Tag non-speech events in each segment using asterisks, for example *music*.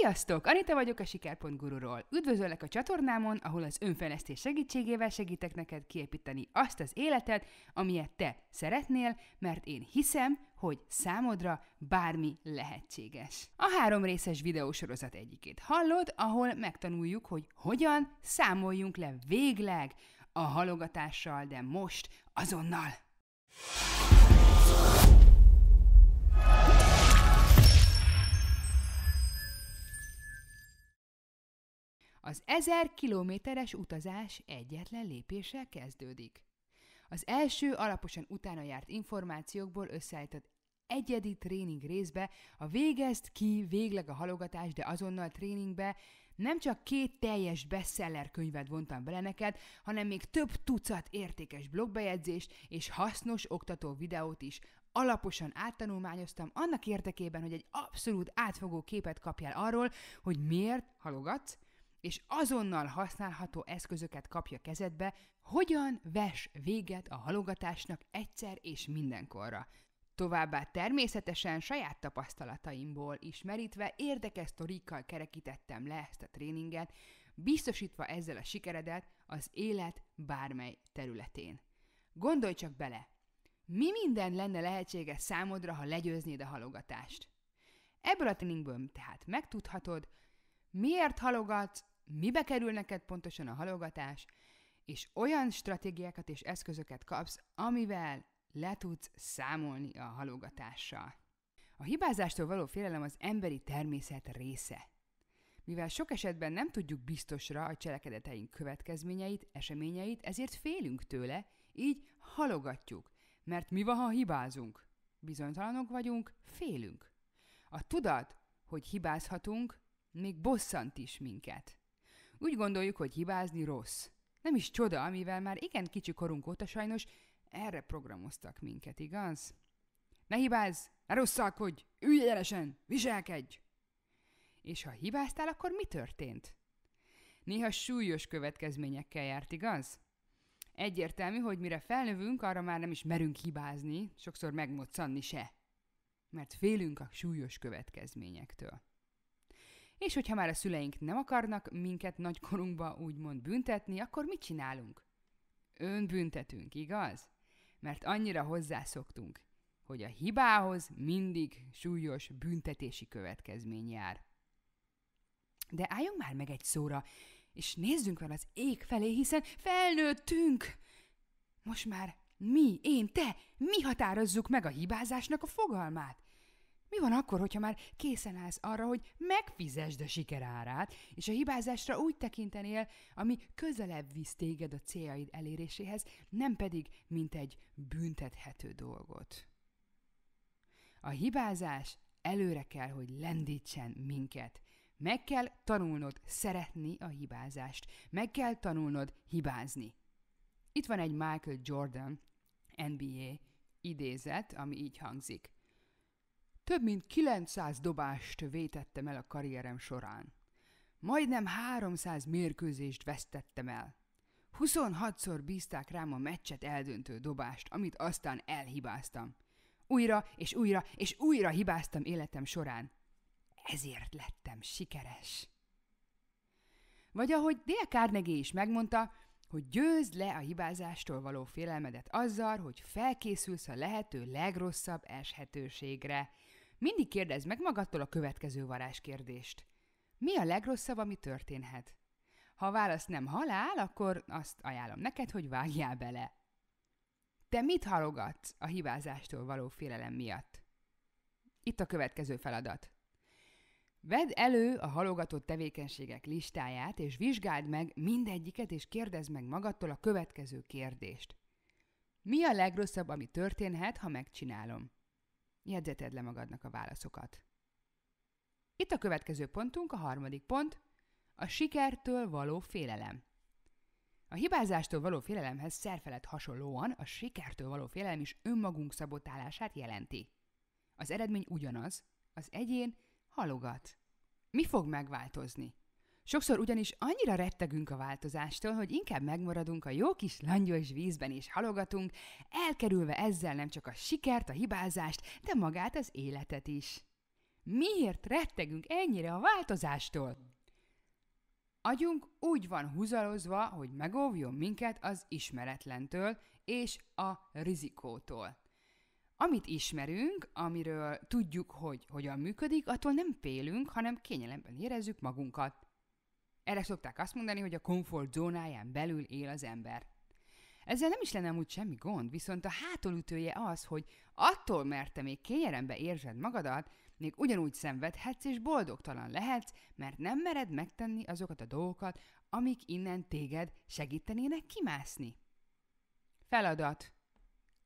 Sziasztok! Anita vagyok a Siker.guru-ról. Üdvözöllek a csatornámon, ahol az önfejlesztés segítségével segítek neked kiépíteni azt az életet, amilyet te szeretnél, mert én hiszem, hogy számodra bármi lehetséges. A három részes videósorozat egyikét hallod, ahol megtanuljuk, hogy hogyan számoljunk le végleg a halogatással, de most azonnal. Az ezer kilométeres utazás egyetlen lépéssel kezdődik. Az első alaposan utána járt információkból összeállított egyedi tréning részbe, a végezt ki végleg a halogatás, de azonnal tréningbe nem csak két teljes bestseller könyvet vontam bele neked, hanem még több tucat értékes blogbejegyzést és hasznos oktató videót is alaposan áttanulmányoztam annak érdekében, hogy egy abszolút átfogó képet kapjál arról, hogy miért halogatsz, és azonnal használható eszközöket kapja kezedbe, hogyan ves véget a halogatásnak egyszer és mindenkorra. Továbbá természetesen saját tapasztalataimból ismerítve érdekes torikkal kerekítettem le ezt a tréninget, biztosítva ezzel a sikeredet az élet bármely területén. Gondolj csak bele! Mi minden lenne lehetséges számodra, ha legyőznéd a halogatást? Ebből a tréningből tehát megtudhatod, miért halogatsz, mibe kerül neked pontosan a halogatás, és olyan stratégiákat és eszközöket kapsz, amivel le tudsz számolni a halogatással. A hibázástól való félelem az emberi természet része. Mivel sok esetben nem tudjuk biztosra a cselekedeteink következményeit, eseményeit, ezért félünk tőle, így halogatjuk. Mert mi van, ha hibázunk? Bizonytalanok vagyunk, félünk. A tudat, hogy hibázhatunk, még bosszant is minket. Úgy gondoljuk, hogy hibázni rossz. Nem is csoda, amivel már igen kicsi korunk óta sajnos erre programoztak minket, igaz? Ne hibázz, ne rosszalkodj, ülj egyenesen, viselkedj! És ha hibáztál, akkor mi történt? Néha súlyos következményekkel járt, igaz? Egyértelmű, hogy mire felnövünk, arra már nem is merünk hibázni, sokszor megmoczanni se. Mert félünk a súlyos következményektől. És hogyha már a szüleink nem akarnak minket nagykorunkba úgymond büntetni, akkor mit csinálunk? Önbüntetünk, igaz? Mert annyira hozzászoktunk, hogy a hibához mindig súlyos büntetési következmény jár. De álljunk már meg egy szóra, és nézzünk fel az ég felé, hiszen felnőttünk! Most már mi, én, te, mi határozzuk meg a hibázásnak a fogalmát? Mi van akkor, hogyha már készen állsz arra, hogy megfizesd a sikerárát, és a hibázásra úgy tekintenél, ami közelebb visz téged a céljaid eléréséhez, nem pedig, mint egy büntethető dolgot? A hibázás előre kell, hogy lendítsen minket. Meg kell tanulnod szeretni a hibázást. Meg kell tanulnod hibázni. Itt van egy Michael Jordan, NBA idézet, ami így hangzik. Több mint 900 dobást vétettem el a karrierem során. Majdnem 300 mérkőzést vesztettem el. 26-szor bízták rám a meccset eldöntő dobást, amit aztán elhibáztam. Újra és újra és újra hibáztam életem során. Ezért lettem sikeres. Vagy ahogy Dél Carnegie is megmondta, hogy győzd le a hibázástól való félelmedet azzal, hogy felkészülsz a lehető legrosszabb eshetőségre – mindig kérdezd meg magadtól a következő varázskérdést. Mi a legrosszabb, ami történhet? Ha a válasz nem halál, akkor azt ajánlom neked, hogy vágjál bele. Te mit halogatsz a hibázástól való félelem miatt? Itt a következő feladat. Vedd elő a halogatott tevékenységek listáját, és vizsgáld meg mindegyiket, és kérdezd meg magadtól a következő kérdést. Mi a legrosszabb, ami történhet, ha megcsinálom? Jegyzeted le magadnak a válaszokat. Itt a következő pontunk, a harmadik pont, a sikertől való félelem. A hibázástól való félelemhez szerfelett hasonlóan a sikertől való félelem is önmagunk szabotálását jelenti. Az eredmény ugyanaz, az egyén halogat. Mi fog megváltozni? Sokszor ugyanis annyira rettegünk a változástól, hogy inkább megmaradunk a jó kis langyos vízben és halogatunk, elkerülve ezzel nem csak a sikert, a hibázást, de magát az életet is. Miért rettegünk ennyire a változástól? Agyunk úgy van húzalozva, hogy megóvjon minket az ismeretlentől és a rizikótól. Amit ismerünk, amiről tudjuk, hogy hogyan működik, attól nem félünk, hanem kényelemben érezzük magunkat. Erre szokták azt mondani, hogy a zónáján belül él az ember. Ezzel nem is lenne úgy semmi gond, viszont a hátulütője az, hogy attól, mert te még kényelembe érzed magadat, még ugyanúgy szenvedhetsz és boldogtalan lehetsz, mert nem mered megtenni azokat a dolgokat, amik innen téged segítenének kimászni. Feladat.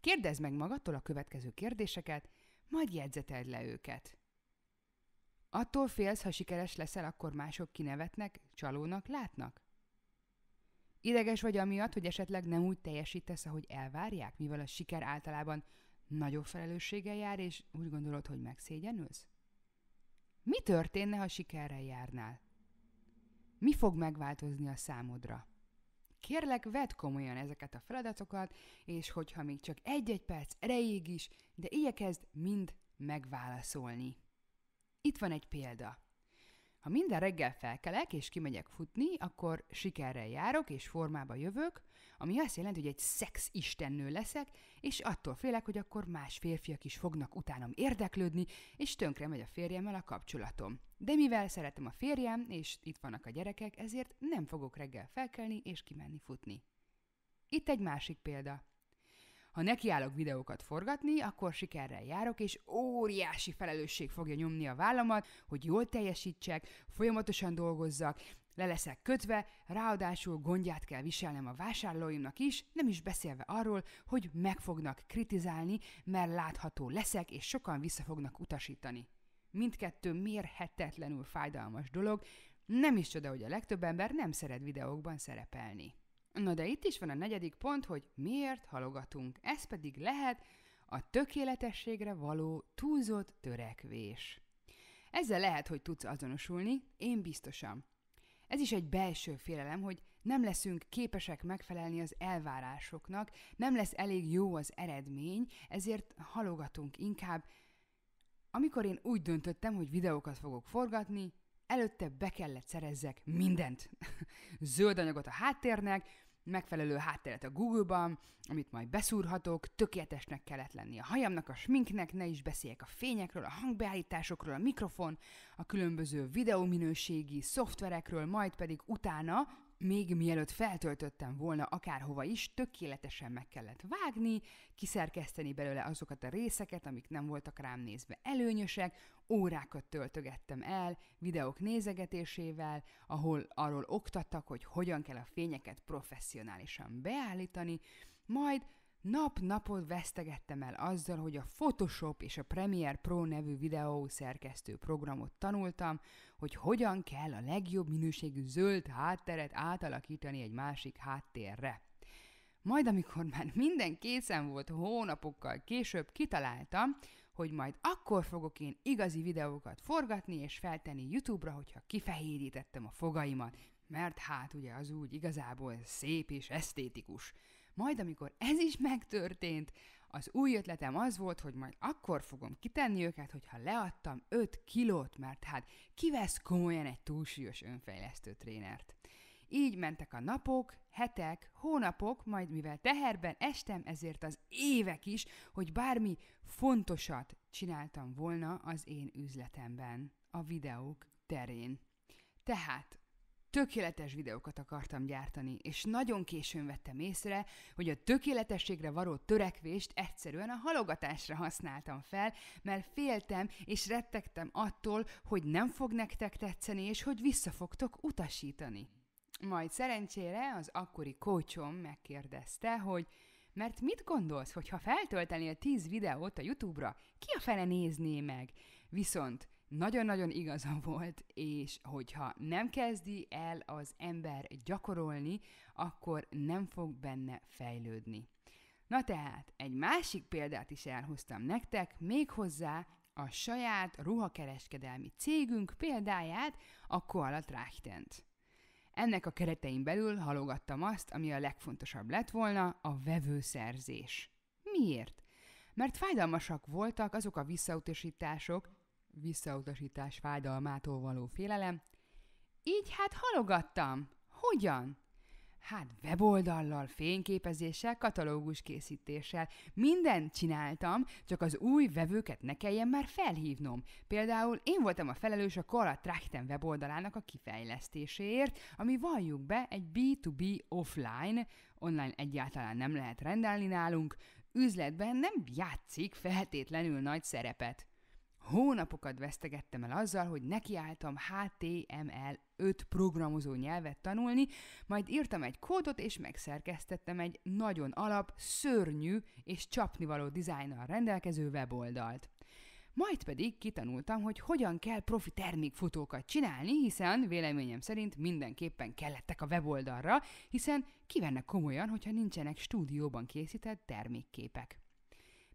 Kérdezd meg magadtól a következő kérdéseket, majd jegyzeteld le őket. Attól félsz, ha sikeres leszel, akkor mások kinevetnek, csalónak látnak? Ideges vagy amiatt, hogy esetleg nem úgy teljesítesz, ahogy elvárják, mivel a siker általában nagyobb felelősséggel jár, és úgy gondolod, hogy megszégyenülsz? Mi történne, ha sikerrel járnál? Mi fog megváltozni a számodra? Kérlek, vedd komolyan ezeket a feladatokat, és hogyha még csak egy-egy perc erejéig is, de igyekezd mind megválaszolni. Itt van egy példa. Ha minden reggel felkelek és kimegyek futni, akkor sikerrel járok és formába jövök, ami azt jelenti, hogy egy szex istennő leszek, és attól félek, hogy akkor más férfiak is fognak utánam érdeklődni, és tönkre megy a férjemmel a kapcsolatom. De mivel szeretem a férjem, és itt vannak a gyerekek, ezért nem fogok reggel felkelni és kimenni futni. Itt egy másik példa. Ha nekiállok videókat forgatni, akkor sikerrel járok, és óriási felelősség fogja nyomni a vállamat, hogy jól teljesítsek, folyamatosan dolgozzak, le leszek kötve, ráadásul gondját kell viselnem a vásárlóimnak is, nem is beszélve arról, hogy meg fognak kritizálni, mert látható leszek, és sokan vissza fognak utasítani. Mindkettő mérhetetlenül fájdalmas dolog, nem is csoda, hogy a legtöbb ember nem szeret videókban szerepelni. Na de itt is van a negyedik pont, hogy miért halogatunk. Ez pedig lehet a tökéletességre való túlzott törekvés. Ezzel lehet, hogy tudsz azonosulni, én biztosan. Ez is egy belső félelem, hogy nem leszünk képesek megfelelni az elvárásoknak, nem lesz elég jó az eredmény, ezért halogatunk inkább. Amikor én úgy döntöttem, hogy videókat fogok forgatni, előtte be kellett szerezzek mindent. *laughs* Zöld anyagot a háttérnek, megfelelő hátteret a Google-ban, amit majd beszúrhatok, tökéletesnek kellett lenni a hajamnak, a sminknek, ne is beszéljek a fényekről, a hangbeállításokról, a mikrofon, a különböző videóminőségi szoftverekről, majd pedig utána, még mielőtt feltöltöttem volna akárhova is, tökéletesen meg kellett vágni, kiszerkeszteni belőle azokat a részeket, amik nem voltak rám nézve előnyösek, órákat töltögettem el videók nézegetésével, ahol arról oktattak, hogy hogyan kell a fényeket professzionálisan beállítani, majd nap-napot vesztegettem el azzal, hogy a Photoshop és a Premiere Pro nevű szerkesztő programot tanultam, hogy hogyan kell a legjobb minőségű zöld hátteret átalakítani egy másik háttérre. Majd amikor már minden készen volt hónapokkal később, kitaláltam, hogy majd akkor fogok én igazi videókat forgatni és feltenni YouTube-ra, hogyha kifehérítettem a fogaimat, mert hát ugye az úgy igazából szép és esztétikus. Majd amikor ez is megtörtént, az új ötletem az volt, hogy majd akkor fogom kitenni őket, hogyha leadtam 5 kilót, mert hát kivesz komolyan egy túlsúlyos önfejlesztő trénert. Így mentek a napok, hetek, hónapok, majd mivel teherben estem, ezért az évek is, hogy bármi fontosat csináltam volna az én üzletemben, a videók terén. Tehát tökéletes videókat akartam gyártani, és nagyon későn vettem észre, hogy a tökéletességre való törekvést egyszerűen a halogatásra használtam fel, mert féltem és rettegtem attól, hogy nem fog nektek tetszeni, és hogy vissza fogtok utasítani. Majd szerencsére az akkori kócsom megkérdezte, hogy mert mit gondolsz, hogy ha feltöltenél 10 videót a YouTube-ra, ki a fele nézné meg? Viszont nagyon-nagyon igaza volt, és hogyha nem kezdi el az ember gyakorolni, akkor nem fog benne fejlődni. Na tehát, egy másik példát is elhoztam nektek, méghozzá a saját ruhakereskedelmi cégünk példáját, a Koala Trachtent. Ennek a keretein belül halogattam azt, ami a legfontosabb lett volna, a vevőszerzés. Miért? Mert fájdalmasak voltak azok a visszautasítások, visszautasítás fájdalmától való félelem, így hát halogattam. Hogyan? hát weboldallal, fényképezéssel, katalógus készítéssel. Mindent csináltam, csak az új vevőket ne kelljen már felhívnom. Például én voltam a felelős a Kola Trachten weboldalának a kifejlesztéséért, ami valljuk be egy B2B offline, online egyáltalán nem lehet rendelni nálunk, üzletben nem játszik feltétlenül nagy szerepet. Hónapokat vesztegettem el azzal, hogy nekiálltam HTML 5 programozó nyelvet tanulni, majd írtam egy kódot és megszerkesztettem egy nagyon alap, szörnyű és csapnivaló dizájnnal rendelkező weboldalt. Majd pedig kitanultam, hogy hogyan kell profi termékfotókat csinálni, hiszen véleményem szerint mindenképpen kellettek a weboldalra, hiszen kivennek komolyan, hogyha nincsenek stúdióban készített termékképek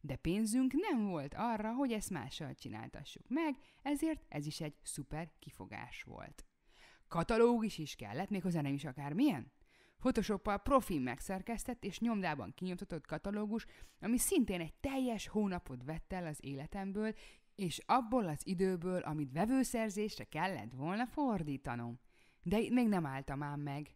de pénzünk nem volt arra, hogy ezt mással csináltassuk meg, ezért ez is egy szuper kifogás volt. Katalógus is kellett, méghozzá nem is akármilyen. Photoshoppal profin megszerkesztett és nyomdában kinyomtatott katalógus, ami szintén egy teljes hónapot vett el az életemből, és abból az időből, amit vevőszerzésre kellett volna fordítanom. De még nem álltam ám meg.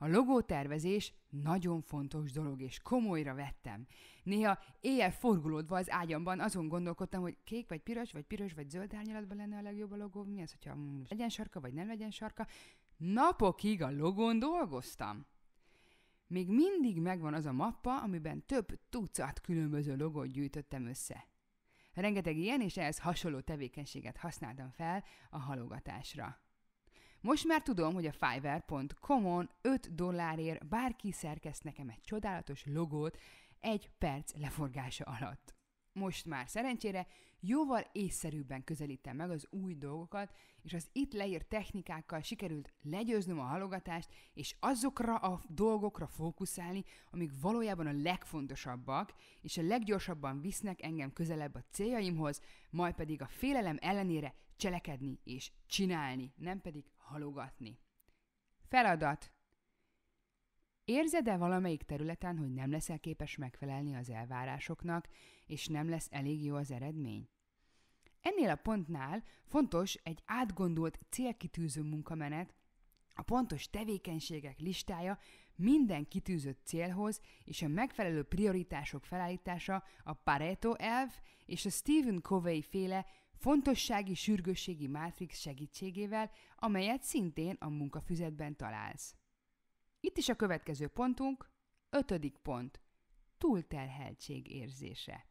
A logótervezés nagyon fontos dolog, és komolyra vettem. Néha éjjel forgulódva az ágyamban azon gondolkodtam, hogy kék vagy piros, vagy piros, vagy zöld árnyalatban lenne a legjobb a logó, mi az, hogyha legyen sarka, vagy nem legyen sarka. Napokig a logón dolgoztam. Még mindig megvan az a mappa, amiben több tucat különböző logót gyűjtöttem össze. Rengeteg ilyen és ehhez hasonló tevékenységet használtam fel a halogatásra. Most már tudom, hogy a fiverr.com-on 5 dollárért bárki szerkeszt nekem egy csodálatos logót egy perc leforgása alatt. Most már szerencsére jóval észszerűbben közelítem meg az új dolgokat, és az itt leírt technikákkal sikerült legyőznöm a halogatást, és azokra a dolgokra fókuszálni, amik valójában a legfontosabbak, és a leggyorsabban visznek engem közelebb a céljaimhoz, majd pedig a félelem ellenére cselekedni és csinálni, nem pedig halogatni. Feladat. Érzed-e valamelyik területen, hogy nem leszel képes megfelelni az elvárásoknak, és nem lesz elég jó az eredmény? Ennél a pontnál fontos egy átgondolt célkitűző munkamenet, a pontos tevékenységek listája minden kitűzött célhoz és a megfelelő prioritások felállítása a Pareto elv és a Stephen Covey féle fontossági sürgősségi mátrix segítségével, amelyet szintén a munkafüzetben találsz. Itt is a következő pontunk, ötödik pont, túlterheltség érzése.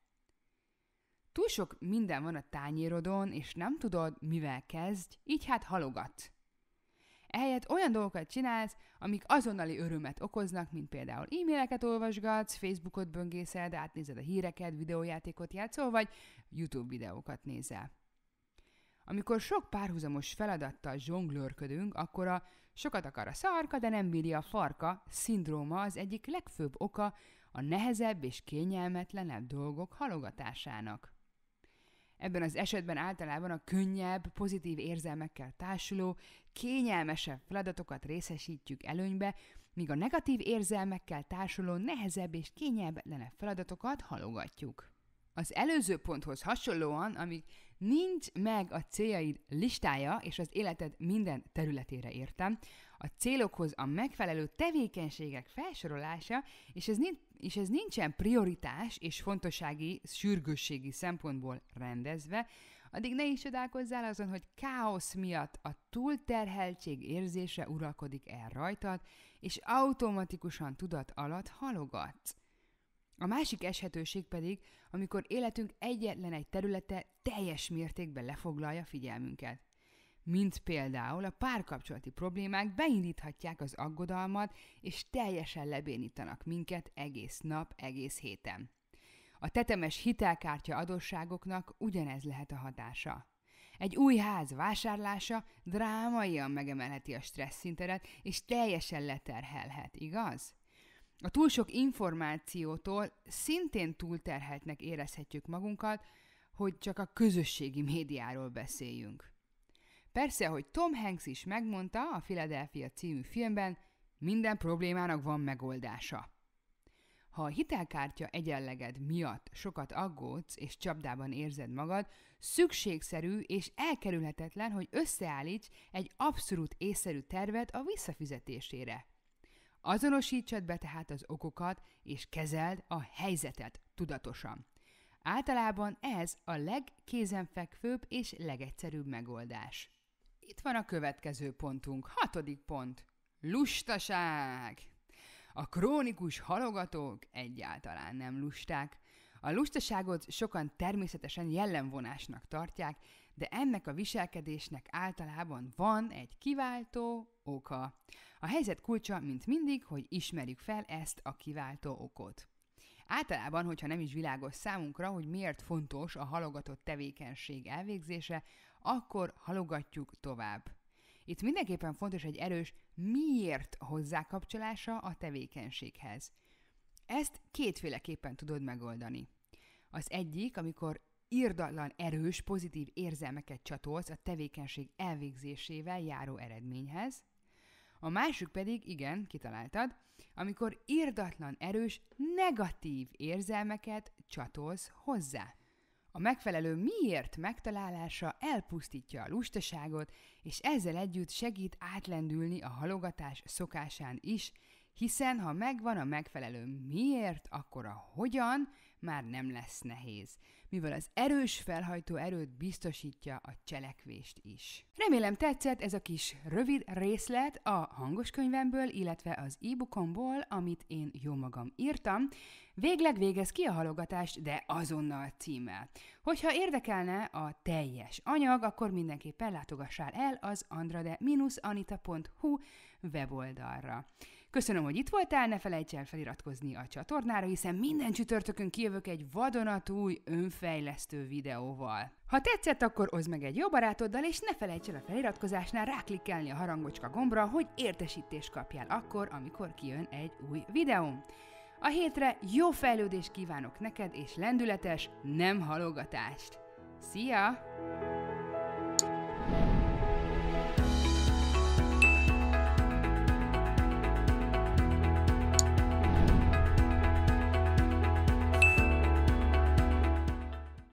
Túl sok minden van a tányérodon, és nem tudod, mivel kezdj, így hát halogat. Ehelyett olyan dolgokat csinálsz, amik azonnali örömet okoznak, mint például e-maileket olvasgatsz, Facebookot böngészed, átnézed a híreket, videójátékot játszol, vagy YouTube videókat nézel. Amikor sok párhuzamos feladattal zsonglőrködünk, akkor a sokat akar a szarka, de nem bírja a farka szindróma az egyik legfőbb oka a nehezebb és kényelmetlenebb dolgok halogatásának. Ebben az esetben általában a könnyebb, pozitív érzelmekkel társuló, kényelmesebb feladatokat részesítjük előnybe, míg a negatív érzelmekkel társuló, nehezebb és kényelmetlenebb feladatokat halogatjuk. Az előző ponthoz hasonlóan, amíg nincs meg a céljaid listája, és az életed minden területére értem, a célokhoz a megfelelő tevékenységek felsorolása, és ez, nincs, és ez nincsen prioritás és fontossági, sürgősségi szempontból rendezve, addig ne is csodálkozzál azon, hogy káosz miatt a túlterheltség érzése uralkodik el rajtad, és automatikusan tudat alatt halogatsz. A másik eshetőség pedig, amikor életünk egyetlen egy területe teljes mértékben lefoglalja figyelmünket. Mint például a párkapcsolati problémák beindíthatják az aggodalmat, és teljesen lebénítanak minket egész nap, egész héten. A tetemes hitelkártya adósságoknak ugyanez lehet a hatása. Egy új ház vásárlása drámaian megemelheti a stressz szintedet, és teljesen leterhelhet, igaz? A túl sok információtól szintén túlterheltnek érezhetjük magunkat, hogy csak a közösségi médiáról beszéljünk. Persze, hogy Tom Hanks is megmondta a Philadelphia című filmben, minden problémának van megoldása. Ha a hitelkártya egyenleged miatt sokat aggódsz és csapdában érzed magad, szükségszerű és elkerülhetetlen, hogy összeállíts egy abszolút észszerű tervet a visszafizetésére. Azonosítsad be tehát az okokat, és kezeld a helyzetet tudatosan. Általában ez a legkézenfekvőbb és legegyszerűbb megoldás. Itt van a következő pontunk, hatodik pont. Lustaság! A krónikus halogatók egyáltalán nem lusták. A lustaságot sokan természetesen jellemvonásnak tartják, de ennek a viselkedésnek általában van egy kiváltó oka. A helyzet kulcsa, mint mindig, hogy ismerjük fel ezt a kiváltó okot. Általában, hogyha nem is világos számunkra, hogy miért fontos a halogatott tevékenység elvégzése, akkor halogatjuk tovább. Itt mindenképpen fontos egy erős miért hozzákapcsolása a tevékenységhez. Ezt kétféleképpen tudod megoldani. Az egyik, amikor írdatlan erős, pozitív érzelmeket csatolsz a tevékenység elvégzésével járó eredményhez, a másik pedig, igen, kitaláltad, amikor írdatlan erős, negatív érzelmeket csatolsz hozzá. A megfelelő miért megtalálása elpusztítja a lustaságot, és ezzel együtt segít átlendülni a halogatás szokásán is, hiszen ha megvan a megfelelő miért, akkor a hogyan már nem lesz nehéz, mivel az erős felhajtó erőt biztosítja a cselekvést is. Remélem tetszett ez a kis rövid részlet a hangos könyvemből, illetve az e-bookomból, amit én jó magam írtam. Végleg végez ki a halogatást, de azonnal címmel. Hogyha érdekelne a teljes anyag, akkor mindenképpen látogassál el az andrade-anita.hu weboldalra. Köszönöm, hogy itt voltál, ne felejts el feliratkozni a csatornára, hiszen minden csütörtökön kijövök egy vadonatúj, önfejlesztő videóval. Ha tetszett, akkor oszd meg egy jó barátoddal, és ne felejts el a feliratkozásnál ráklikkelni a harangocska gombra, hogy értesítést kapjál akkor, amikor kijön egy új videó. A hétre jó fejlődést kívánok neked, és lendületes, nem halogatást! Szia!